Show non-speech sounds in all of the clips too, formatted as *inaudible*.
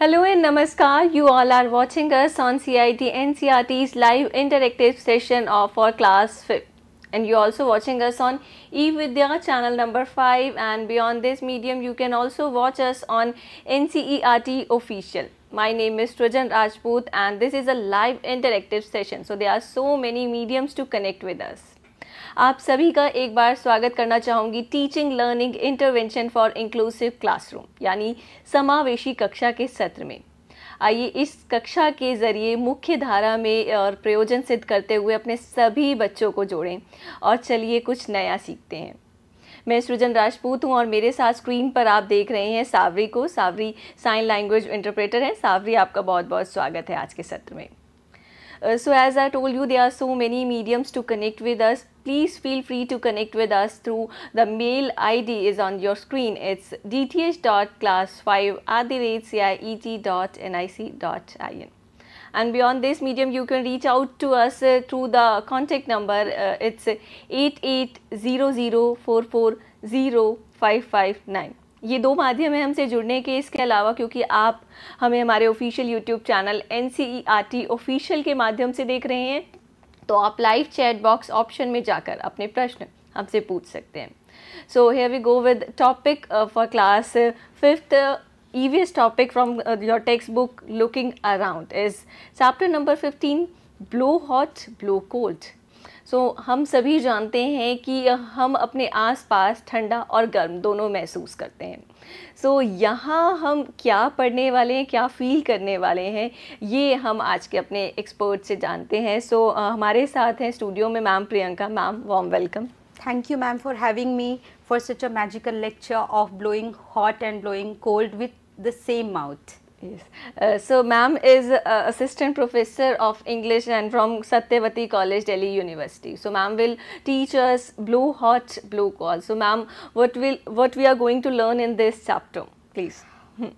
Hello and Namaskar. You all are watching us on CIT NCRT's live interactive session of our class 5 and you're also watching us on eVidya channel number 5 and beyond this medium you can also watch us on NCERT official. My name is Trajan Rajput and this is a live interactive session. So there are so many mediums to connect with us. आप सभी का एक बार स्वागत करना चाहूँगी teaching learning intervention for inclusive classroom यानी समावेशी कक्षा के सत्र में आइए इस कक्षा के ज़रिए मुख्य धारा में और प्रयोजन सिद्ध करते हुए अपने सभी बच्चों को जोड़ें और चलिए कुछ नया सीखते हैं मैं सृजन राजपूत हूँ और मेरे साथ स्क्रीन पर आप देख रहे हैं सावरी को सावरी साइन लैंग्वेज इंटरप्रेटर हैं सावरी आपका बहुत बहुत स्वागत है आज के सत्र में Uh, so as I told you, there are so many mediums to connect with us. Please feel free to connect with us through the mail ID is on your screen. It's dth.class5 at the rate ciet.nic.in and beyond this medium you can reach out to us uh, through the contact number uh, it's 8800440559 ये दो माध्यम है हमसे जुड़ने के इसके अलावा क्योंकि आप हमें हमारे official YouTube channel N C official के माध्यम से देख रहे हैं तो आप लाइव चैट बॉक्स ऑप्शन में जाकर अपने प्रश्न हमसे पूछ सकते हैं so here we go with topic for class fifth ईवियस topic from your textbook looking around is chapter number fifteen blow hot blow cold so so, हम सभी जानते हैं कि हम अपने आसपास ठंडा और गर्म दोनों महसूस करते हैं सो so, यहाँ हम क्या पढ़ने वाले हैं क्या फील करने वाले हैं ये हम आज के अपने एक्सपर्ट से जानते हैं सो so, हमारे साथ हैं स्टूडियो में ma'am Priyanka ma'am warm welcome thank you ma'am for having me for such a magical lecture of blowing hot and blowing cold with the same mouth Yes. Uh, so, ma'am is uh, assistant professor of English and from Satyavati College, Delhi University. So, ma'am will teach us blue hot, blue call. So, ma'am, what will what we are going to learn in this chapter, please?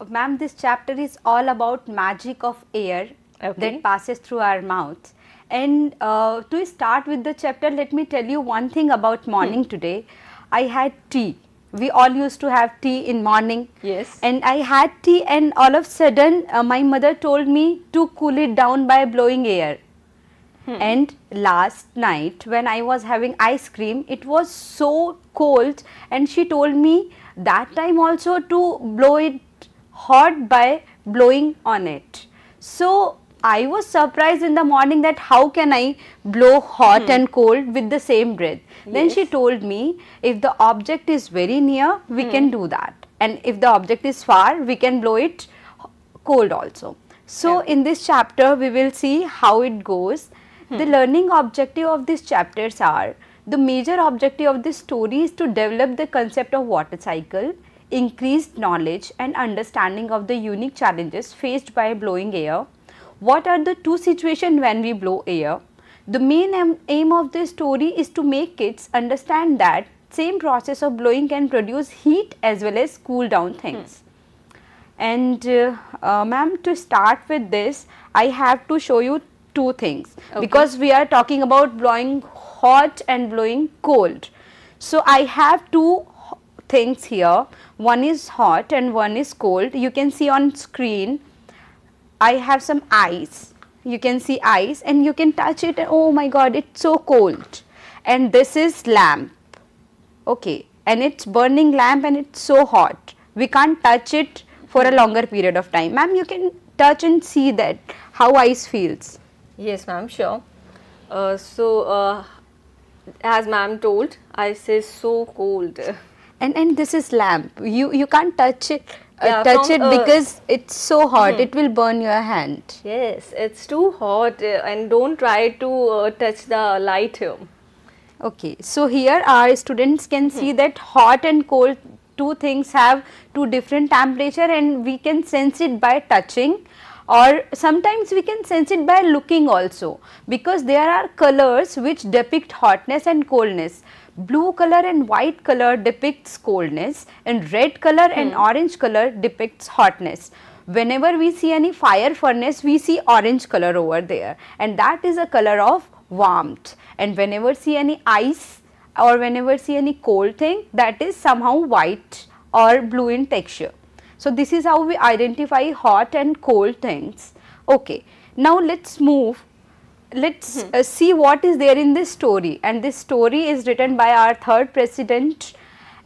*laughs* ma'am, this chapter is all about magic of air okay. that passes through our mouth. And uh, to start with the chapter, let me tell you one thing about morning hmm. today. I had tea we all used to have tea in morning. Yes. And I had tea and all of a sudden uh, my mother told me to cool it down by blowing air. Hmm. And last night when I was having ice cream, it was so cold and she told me that time also to blow it hot by blowing on it. So I was surprised in the morning that how can I blow hot hmm. and cold with the same breath. Yes. Then she told me if the object is very near, we hmm. can do that. And if the object is far, we can blow it cold also. So, yeah. in this chapter, we will see how it goes. Hmm. The learning objective of these chapters are the major objective of this story is to develop the concept of water cycle, increased knowledge and understanding of the unique challenges faced by blowing air what are the two situations when we blow air? The main aim of this story is to make kids understand that same process of blowing can produce heat as well as cool down things. Hmm. And uh, uh, ma'am to start with this, I have to show you two things okay. because we are talking about blowing hot and blowing cold. So, I have two things here, one is hot and one is cold. You can see on screen I have some ice. You can see ice and you can touch it. Oh my god, it's so cold. And this is lamp. Okay. And it's burning lamp and it's so hot. We can't touch it for a longer period of time. Ma'am, you can touch and see that how ice feels. Yes, ma'am, sure. Uh, so, uh, as ma'am told, ice is so cold. And and this is lamp. You you can't touch it uh, touch it because it's so hot. Hmm. It will burn your hand. Yes, it's too hot uh, and don't try to uh, touch the light here. Okay, so here our students can hmm. see that hot and cold two things have two different temperature and we can sense it by touching or sometimes we can sense it by looking also because there are colors which depict hotness and coldness. Blue color and white color depicts coldness and red color hmm. and orange color depicts hotness whenever we see any fire furnace we see orange color over there and that is a color of warmth and whenever see any ice or whenever see any cold thing that is somehow white or blue in texture. So, this is how we identify hot and cold things. Okay. Now, let us move let's mm-hmm. uh, see what is there in this story and this story is written by our third president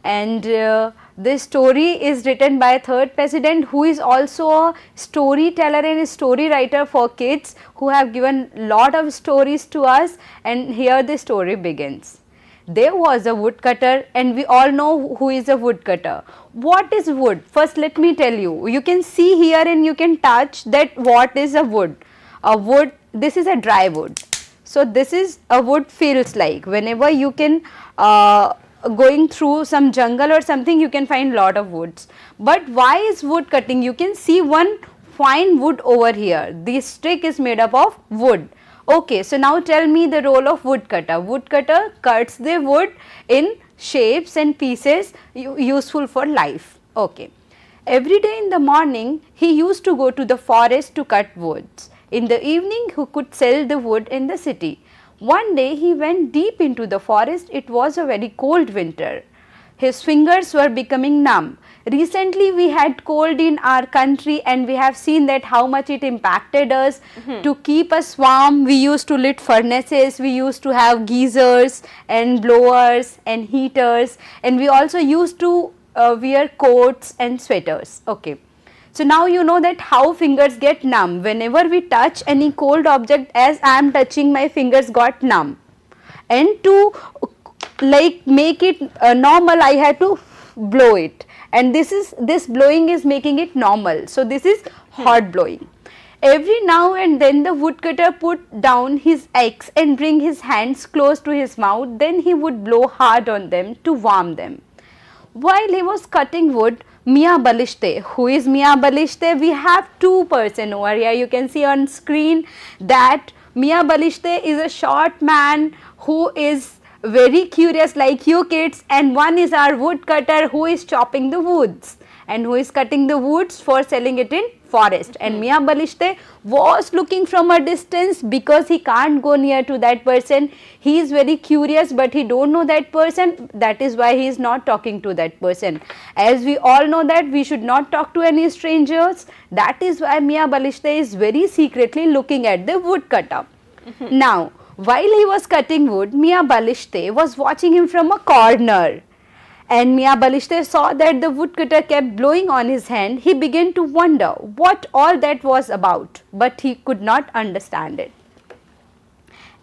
and uh, this story is written by a third president who is also a storyteller and a story writer for kids who have given lot of stories to us and here the story begins. There was a woodcutter and we all know who is a woodcutter. What is wood? First let me tell you, you can see here and you can touch that what is a wood. A wood this is a dry wood. So, this is a wood feels like whenever you can uh, going through some jungle or something you can find lot of woods. But why is wood cutting? You can see one fine wood over here. This stick is made up of wood. Okay, so now tell me the role of woodcutter. Woodcutter cuts the wood in shapes and pieces useful for life. Okay. Every day in the morning, he used to go to the forest to cut woods in the evening who could sell the wood in the city. One day he went deep into the forest. It was a very cold winter. His fingers were becoming numb. Recently we had cold in our country and we have seen that how much it impacted us. Mm -hmm. To keep us warm we used to lit furnaces, we used to have geysers and blowers and heaters and we also used to uh, wear coats and sweaters. Okay. So now you know that how fingers get numb. Whenever we touch any cold object as I am touching my fingers got numb. And to like make it uh, normal I have to blow it and this is this blowing is making it normal. So this is hot blowing. Every now and then the woodcutter put down his axe and bring his hands close to his mouth then he would blow hard on them to warm them. While he was cutting wood Mia Balishte. Who is Mia Balishte? We have two person over here. You can see on screen that Mia Balishte is a short man who is very curious like you kids and one is our woodcutter who is chopping the woods and who is cutting the woods for selling it in forest. And hmm. Mia Balishte was looking from a distance because he can't go near to that person. He is very curious but he don't know that person. That is why he is not talking to that person. As we all know that we should not talk to any strangers. That is why Mia Balishte is very secretly looking at the woodcutter. Mm-hmm. now, while he was cutting wood, Mia Balishte was watching him from a corner and Mia Balishter saw that the woodcutter kept blowing on his hand, he began to wonder what all that was about, but he could not understand it.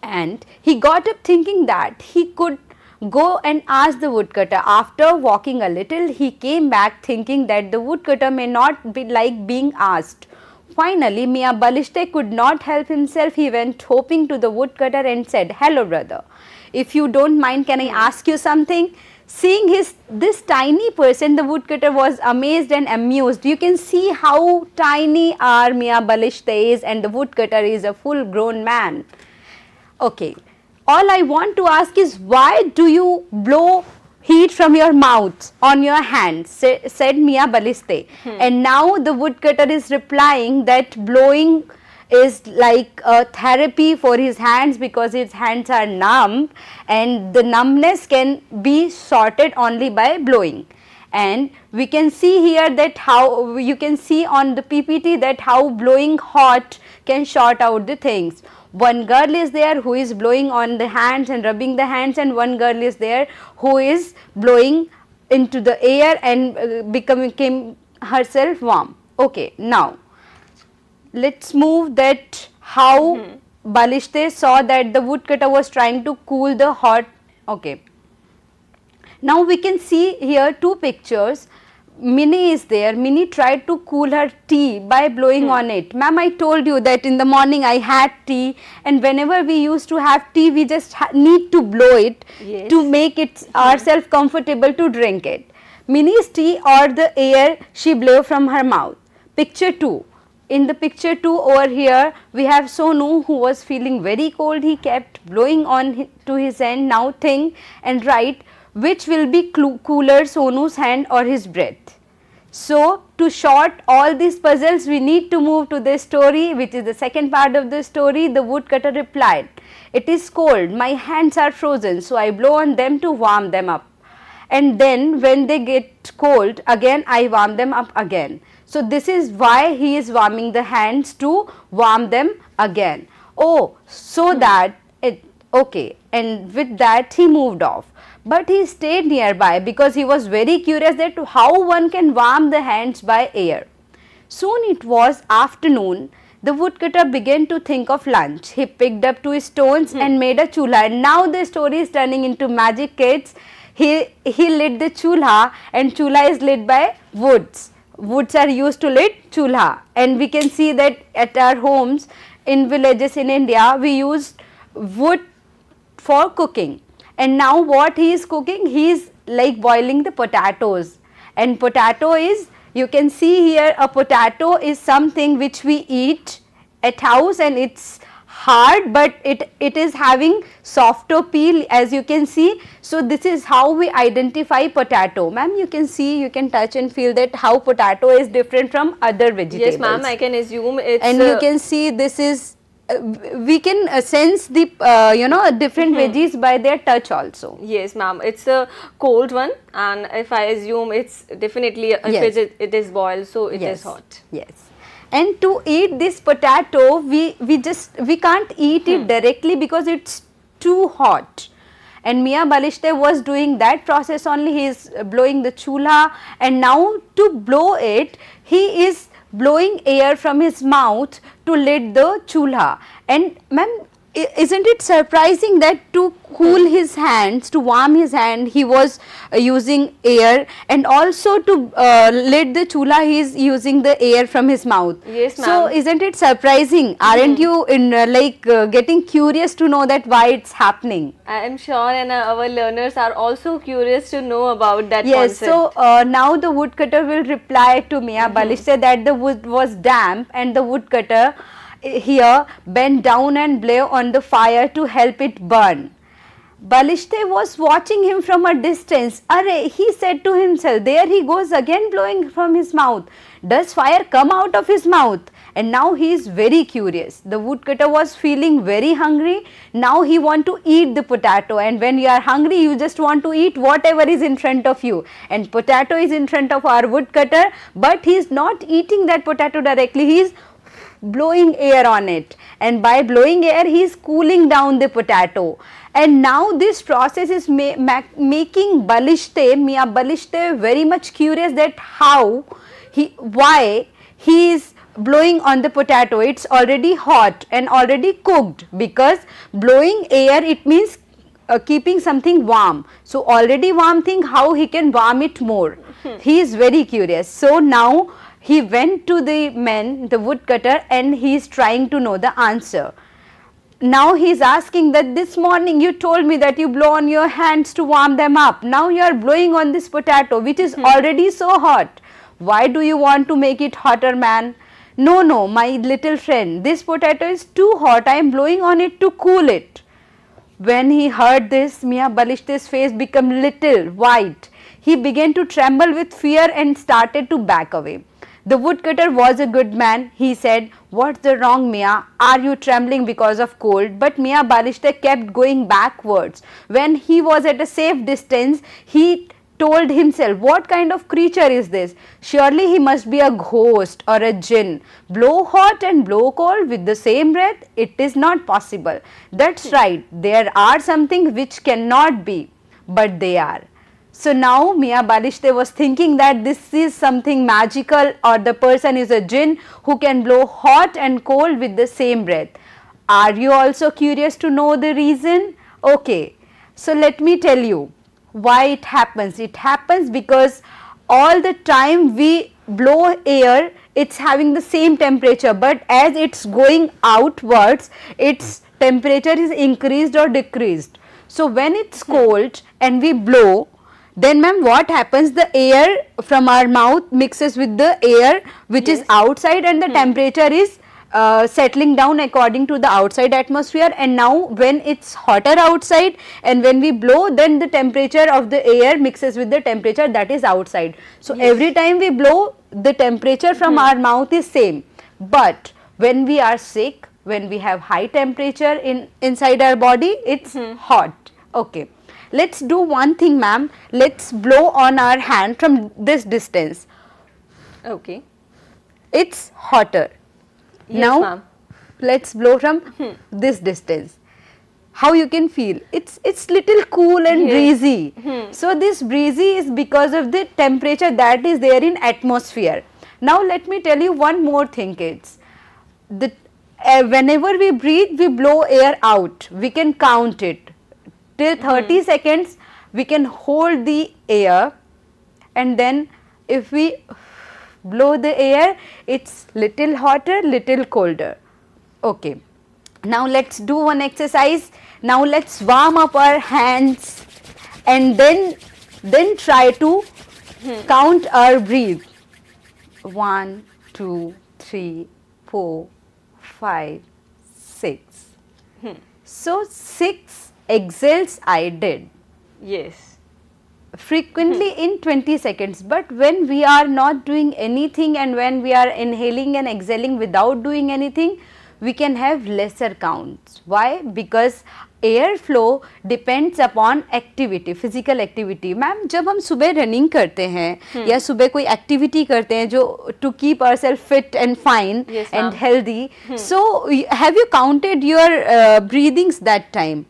And he got up thinking that he could go and ask the woodcutter. After walking a little, he came back thinking that the woodcutter may not be like being asked. Finally, Mia Balishte could not help himself. He went hoping to the woodcutter and said, Hello, brother. If you don't mind, can I ask you something? Seeing his this tiny person, the woodcutter was amazed and amused. You can see how tiny our Mia Balishta is and the woodcutter is a full grown man. Okay, all I want to ask is why do you blow heat from your mouth on your hand, say, said Mia Baliste. Hmm. And now the woodcutter is replying that blowing is like a therapy for his hands because his hands are numb and the numbness can be sorted only by blowing and we can see here that how you can see on the PPT that how blowing hot can sort out the things. One girl is there who is blowing on the hands and rubbing the hands and one girl is there who is blowing into the air and uh, becoming herself warm. Okay, now let's move that how mm -hmm. Balishte saw that the woodcutter was trying to cool the hot, okay. Now we can see here two pictures, Mini is there, Mini tried to cool her tea by blowing mm -hmm. on it. Ma'am, I told you that in the morning I had tea and whenever we used to have tea, we just need to blow it yes. to make it mm -hmm. ourselves comfortable to drink it. Mini's tea or the air she blew from her mouth. Picture 2 in the picture 2 over here, we have Sonu who was feeling very cold. He kept blowing on to his hand. Now think and write which will be cooler Sonu's hand or his breath. So, to short all these puzzles, we need to move to the story which is the second part of the story. The woodcutter replied, it is cold, my hands are frozen, so I blow on them to warm them up. And then when they get cold, again I warm them up again. So this is why he is warming the hands to warm them again. Oh, so hmm. that it, okay. And with that he moved off. But he stayed nearby because he was very curious that how one can warm the hands by air. Soon it was afternoon. The woodcutter began to think of lunch. He picked up two stones hmm. and made a chula. And now the story is turning into magic kids. He, he lit the chula and chula is lit by woods woods are used to lit chulha and we can see that at our homes in villages in India we use wood for cooking and now what he is cooking he is like boiling the potatoes and potato is you can see here a potato is something which we eat at house and it's hard but it, it is having softer peel as you can see. So, this is how we identify potato. Ma'am, you can see, you can touch and feel that how potato is different from other vegetables. Yes ma'am, I can assume it's... And you uh, can see this is, uh, we can uh, sense the, uh, you know, different mm -hmm. veggies by their touch also. Yes ma'am, it's a cold one and if I assume it's definitely, uh, yes. it is boiled, so it yes. is hot. Yes and to eat this potato we, we just we can't eat hmm. it directly because it's too hot and Mia Balishte was doing that process only he is blowing the chula and now to blow it he is blowing air from his mouth to lit the chula and ma'am isn't it surprising that to cool his hands, to warm his hand, he was uh, using air and also to uh, lit the chula, he is using the air from his mouth. Yes, So, isn't it surprising? Aren't mm you in uh, like uh, getting curious to know that why it's happening? I am sure and uh, our learners are also curious to know about that Yes, concept. so uh, now the woodcutter will reply to Mia mm -hmm. that the wood was damp and the woodcutter here bend down and blow on the fire to help it burn. Balishte was watching him from a distance. Array, he said to himself, there he goes again blowing from his mouth. Does fire come out of his mouth? And now he is very curious. The woodcutter was feeling very hungry. Now he want to eat the potato and when you are hungry, you just want to eat whatever is in front of you. And potato is in front of our woodcutter, but he is not eating that potato directly. He is blowing air on it and by blowing air he is cooling down the potato and now this process is ma making Balishte, Mia Balishte very much curious that how he, why he is blowing on the potato it's already hot and already cooked because blowing air it means uh, keeping something warm. So, already warm thing how he can warm it more. Hmm. he is very curious. So, now he went to the man, the woodcutter and he is trying to know the answer. Now he is asking that this morning you told me that you blow on your hands to warm them up. Now you are blowing on this potato which is hmm. already so hot. Why do you want to make it hotter man? No, no, my little friend, this potato is too hot. I am blowing on it to cool it. When he heard this, Mia Balish's face became little white. He began to tremble with fear and started to back away. The woodcutter was a good man. He said, What's the wrong, Mia? Are you trembling because of cold? But Mia Barishta kept going backwards. When he was at a safe distance, he told himself, What kind of creature is this? Surely he must be a ghost or a jinn. Blow hot and blow cold with the same breath? It is not possible. That's hmm. right, there are something which cannot be, but they are. So now Mia Balishte was thinking that this is something magical or the person is a jinn who can blow hot and cold with the same breath. Are you also curious to know the reason? Okay, so let me tell you why it happens. It happens because all the time we blow air, it's having the same temperature but as it's going outwards, its temperature is increased or decreased. So when it's hmm. cold and we blow, then ma'am what happens the air from our mouth mixes with the air which yes. is outside and the hmm. temperature is uh, settling down according to the outside atmosphere and now when it's hotter outside and when we blow then the temperature of the air mixes with the temperature that is outside. So, yes. every time we blow the temperature from mm -hmm. our mouth is same but when we are sick when we have high temperature in inside our body it's mm -hmm. hot okay Let's do one thing ma'am, let's blow on our hand from this distance. Okay. It's hotter. Yes, now, let's blow from hmm. this distance. How you can feel? It's it's little cool and yes. breezy. Hmm. So this breezy is because of the temperature that is there in atmosphere. Now let me tell you one more thing kids. The, uh, whenever we breathe, we blow air out. We can count it till mm-hmm. 30 mm. seconds we can hold the air and then if we blow the air it's little hotter little colder okay now let's do one exercise now let's warm up our hands and then then try to hmm. count our breathe One, two, three, four, five, six. Hmm. so 6 exhales I did. Yes. Frequently hmm. in 20 seconds, but when we are not doing anything and when we are inhaling and exhaling without doing anything, we can have lesser counts. Why? Because air flow depends upon activity, physical activity. Ma'am, jab hum subay running karte hain, hmm. ya subay koi activity karte hain jo to keep ourselves fit and fine and healthy. Hmm. So, have you counted your uh, breathings that time?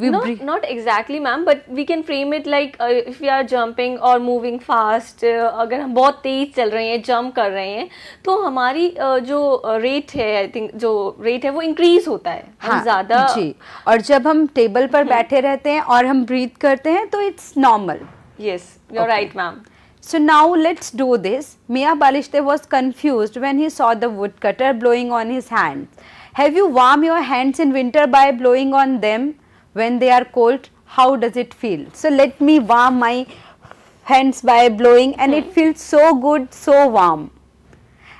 we no, not exactly ma'am but we can frame it like uh, if we are jumping or moving fast agar hum bahut tez chal rahe hain jump kar rahe hain to hamari jo rate hai i think jo rate hai wo increase hota hai hum zyada ji aur jab hum table par baithe rehte hain aur hum breathe karte hain to it's normal yes you're okay. right ma'am So now let's do this. Mia Balishte was confused when he saw the woodcutter blowing on his hand. Have you warm your hands in winter by blowing on them? when they are cold how does it feel so let me warm my hands by blowing and it hmm. feels so good so warm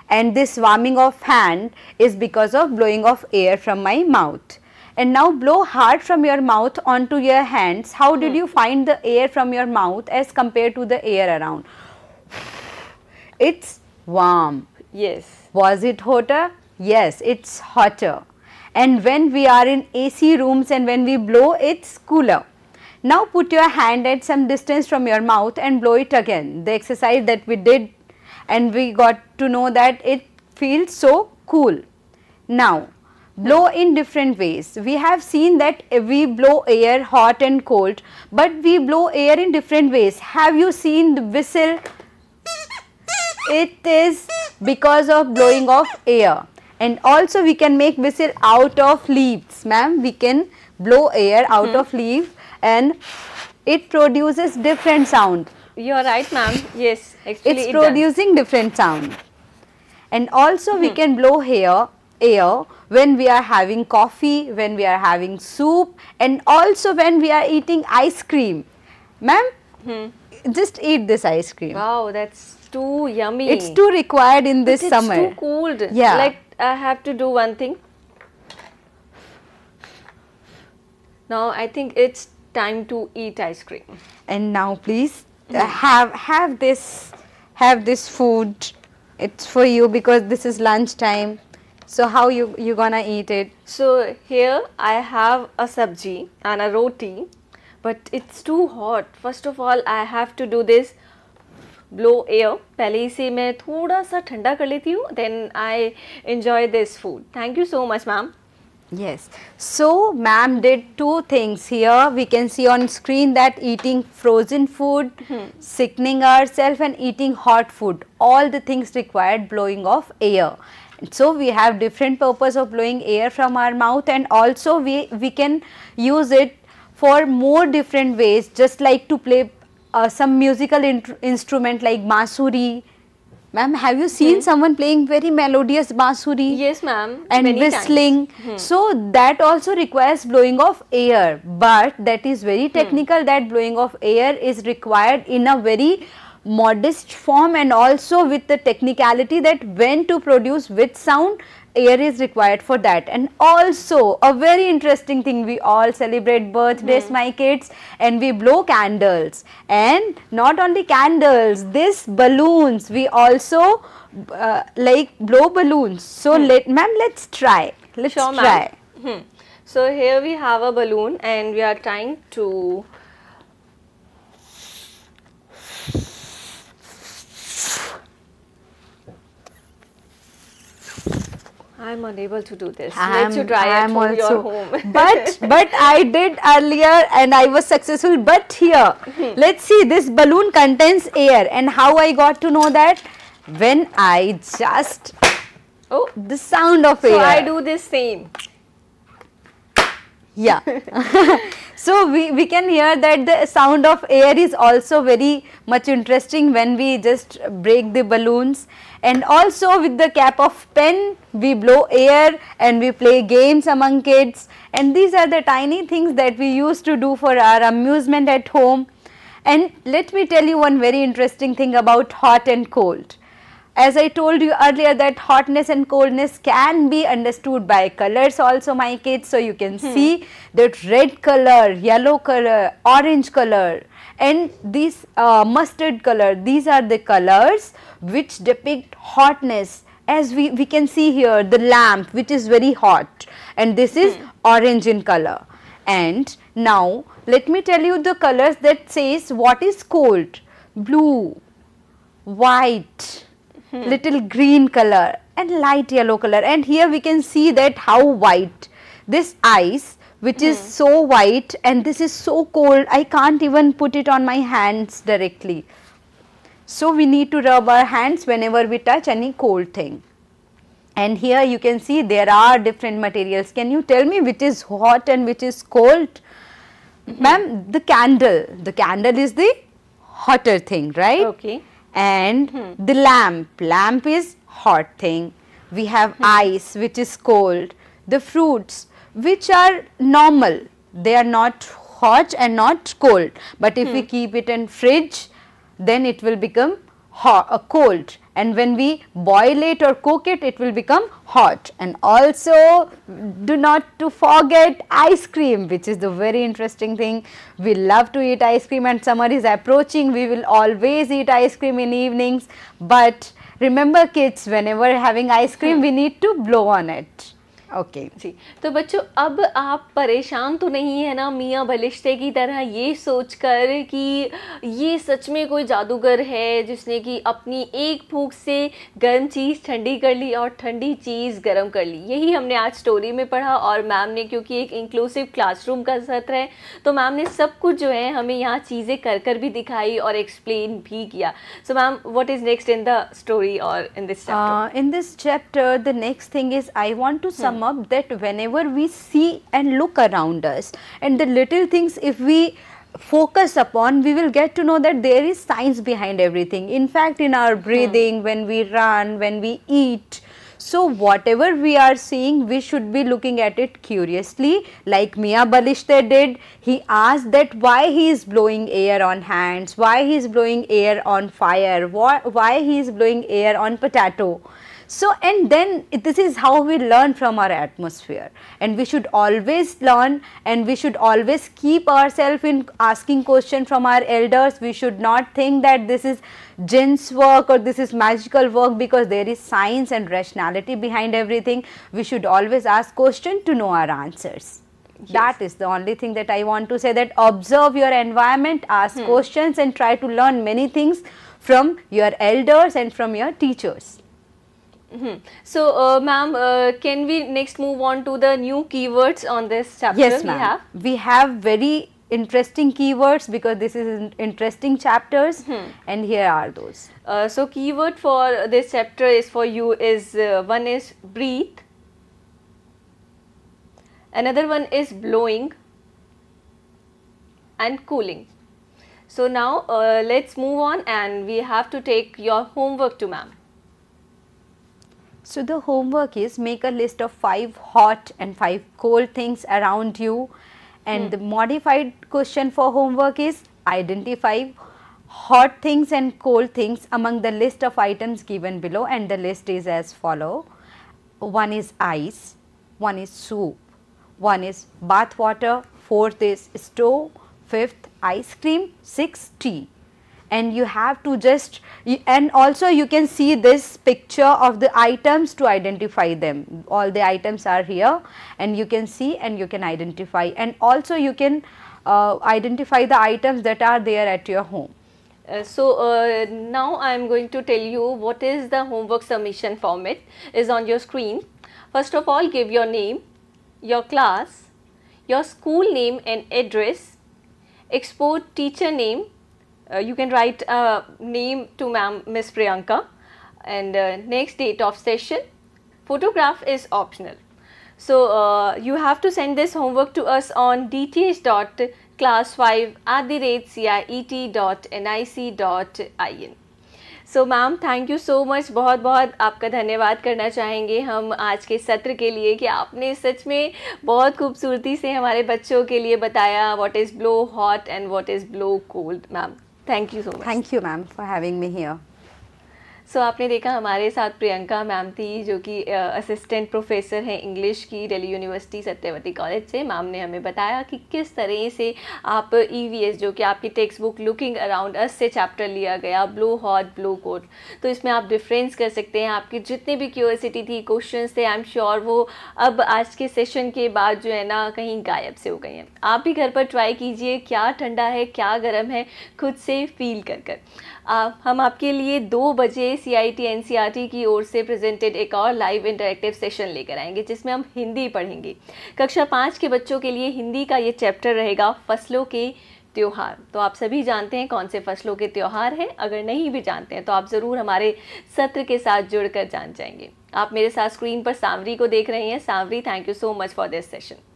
and this warming of hand is because of blowing of air from my mouth and now blow hard from your mouth onto your hands how did hmm. you find the air from your mouth as compared to the air around it's warm yes was it hotter yes it's hotter and when we are in AC rooms and when we blow it's cooler. Now put your hand at some distance from your mouth and blow it again. The exercise that we did and we got to know that it feels so cool. Now blow in different ways. We have seen that we blow air hot and cold but we blow air in different ways. Have you seen the whistle? It is because of blowing of air and also we can make whistle out of leaves ma'am we can blow air out hmm. of leaf and it produces different sound you are right ma'am yes actually it's it producing does. different sound and also hmm. we can blow air air when we are having coffee when we are having soup and also when we are eating ice cream ma'am hmm. just eat this ice cream wow that's too yummy it's too required in this it's summer it's too cold yeah like I have to do one thing. Now I think it's time to eat ice cream. And now please uh, have have this have this food. It's for you because this is lunch time. So how you you gonna eat it? So here I have a sabji and a roti, but it's too hot. First of all, I have to do this blow air. पहले इसे मैं थोड़ा सा ठंडा कर लेती हूँ then I enjoy this food. Thank you so much ma'am. Yes. So ma'am did two things here. We can see on screen that eating frozen food, hmm. sickening ourselves and eating hot food. All the things required blowing of air. So we have different purpose of blowing air from our mouth and also we, we can use it for more different ways just like to play uh, some musical instrument like bansuri. Ma'am, have you seen hmm. someone playing very melodious bansuri? Yes, ma'am. And Many whistling. Hmm. So, that also requires blowing of air. But that is very hmm. technical. Hmm. That blowing of air is required in a very modest form and also with the technicality that when to produce which sound air is required for that and also a very interesting thing we all celebrate birthdays mm. my kids and we blow candles and not only candles this balloons we also uh, like blow balloons so mm. let ma'am let's try let's sure, try hmm. so here we have a balloon and we are trying to I'm unable to do this. I'm, Let you try I'm at also, home. *laughs* but but I did earlier and I was successful. But here, hmm. let's see this balloon contains air and how I got to know that when I just oh the sound of so air. So I do this same. Yeah. *laughs* so we, we can hear that the sound of air is also very much interesting when we just break the balloons and also with the cap of pen we blow air and we play games among kids and these are the tiny things that we used to do for our amusement at home. And let me tell you one very interesting thing about hot and cold. As I told you earlier that hotness and coldness can be understood by colors also my kids. So you can hmm. see that red color, yellow color, orange color and this uh, mustard color, these are the colors which depict hotness as we, we can see here the lamp which is very hot and this is hmm. orange in color. And now let me tell you the colors that says what is cold, blue, white, hmm. little green color and light yellow color and here we can see that how white this ice which is hmm. so white and this is so cold I can't even put it on my hands directly. So, we need to rub our hands whenever we touch any cold thing. And here you can see there are different materials. Can you tell me which is hot and which is cold? Mm-hmm. Ma'am, the candle. The candle is the hotter thing, right? Okay. And hmm. the lamp. Lamp is hot thing. We have hmm. ice which is cold. The fruits which are normal. They are not hot and not cold. But if hmm. we mm-hmm. keep it in fridge, then it will become hot, uh, cold and when we boil it or cook it, it will become hot and also do not to forget ice cream which is the very interesting thing. We love to eat ice cream and summer is approaching, we will always eat ice cream in evenings but remember kids whenever having ice cream we need to blow on it okay okay. जी तो बच्चों अब आप परेशान तो नहीं है ना मियाँ बलिश्ते की तरह ये सोच कर कि ये सच में कोई जादूगर है जिसने कि अपनी एक फूक से गर्म चीज़ ठंडी कर ली और ठंडी चीज़ गर्म कर ली यही हमने आज स्टोरी में पढ़ा और मैम ने क्योंकि एक इंक्लूसिव क्लासरूम का सत्र है तो मैम ने सब कुछ जो है हमें यहाँ चीज़ें कर कर भी दिखाई और एक्सप्लेन भी किया so ma'am what is next in the story और in this in this chapter the next thing is I want to some come up that whenever we see and look around us and the little things if we focus upon we will get to know that there is science behind everything in fact in our hmm. breathing hmm. when we run when we eat so whatever we are seeing, we should be looking at it curiously like Mia Balishte did. He asked that why he is blowing air on hands, why he is blowing air on fire, why, why he is blowing air on potato. So, and then this is how we learn from our atmosphere and we should always learn and we should always keep ourselves in asking question from our elders. We should not think that this is jin's work or this is magical work because there is science and rationality behind everything. We should always ask question to know our answers. Yes. That is the only thing that I want to say that observe your environment, ask hmm. questions and try to learn many things from your elders and from your teachers. Mm -hmm. So, uh, ma'am, uh, can we next move on to the new keywords on this chapter? Yes, ma'am. We, we have very interesting keywords because this is interesting chapters hmm. and here are those. Uh, so, keyword for this chapter is for you is uh, one is breathe, another one is blowing and cooling. So, now uh, let's move on and we have to take your homework to ma'am. So, the homework is make a list of 5 hot and 5 cold things around you and hmm. the modified question for homework is identify hot things and cold things among the list of items given below and the list is as follow. One is ice, one is soup, one is bath water, fourth is stove, fifth ice cream, sixth tea and you have to just and also you can see this picture of the items to identify them all the items are here and you can see and you can identify and also you can uh, identify the items that are there at your home. Uh, so uh, now I am going to tell you what is the homework submission format is on your screen. First of all give your name, your class, your school name and address, export teacher name uh, you can write a name to ma'am Miss Priyanka and uh, next date of session. Photograph is optional. So uh, you have to send this homework to us on dth.class5 so ma'am thank you so much बहुत बहुत आपका धन्यवाद करना चाहेंगे हम आज के सत्र के लिए कि आपने सच में बहुत खूबसूरती से हमारे बच्चों के लिए बताया what is blow hot and what is blow cold ma'am Thank you so much. Thank you, ma'am, for having me here. So so, आपने देखा हमारे साथ प्रियंका मैम थी जो कि असिस्टेंट प्रोफेसर हैं इंग्लिश की दिल्ली यूनिवर्सिटी सत्यवती कॉलेज से मैम ने हमें बताया कि किस तरह से आप ई e जो कि आपकी textbook looking around us से चैप्टर लिया गया ब्लू हॉट ब्लू कोट तो इसमें आप डिफरेंस कर सकते हैं आपकी जितनी भी क्यूरसिटी थी क्वेश्चन थे आई एम श्योर वो अब आज के सेशन के बाद जो है ना कहीं गायब से हो गई हैं आप भी घर पर ट्राई कीजिए क्या ठंडा है क्या गर्म है खुद से फील कर कर आ, हम आपके लिए दो बजे C I T N C R T की ओर से प्रेजेंटेड एक और लाइव इंटरेक्टिव सेशन लेकर आएंगे जिसमें हम हिंदी पढ़ेंगे कक्षा पाँच के बच्चों के लिए हिंदी का ये चैप्टर रहेगा फसलों के त्यौहार तो आप सभी जानते हैं कौन से फसलों के त्यौहार हैं अगर नहीं भी जानते हैं तो आप ज़रूर हमारे सत्र के साथ जुड़कर जान जाएंगे आप मेरे साथ स्क्रीन पर सांवरी को देख रहे हैं Sanwari thank you so much for this session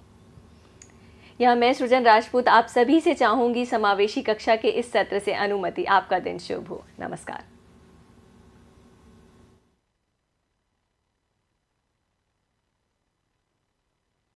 यहाँ मैं सृजन राजपूत आप सभी से चाहूँगी समावेशी कक्षा के इस सत्र से अनुमति आपका दिन शुभ हो नमस्कार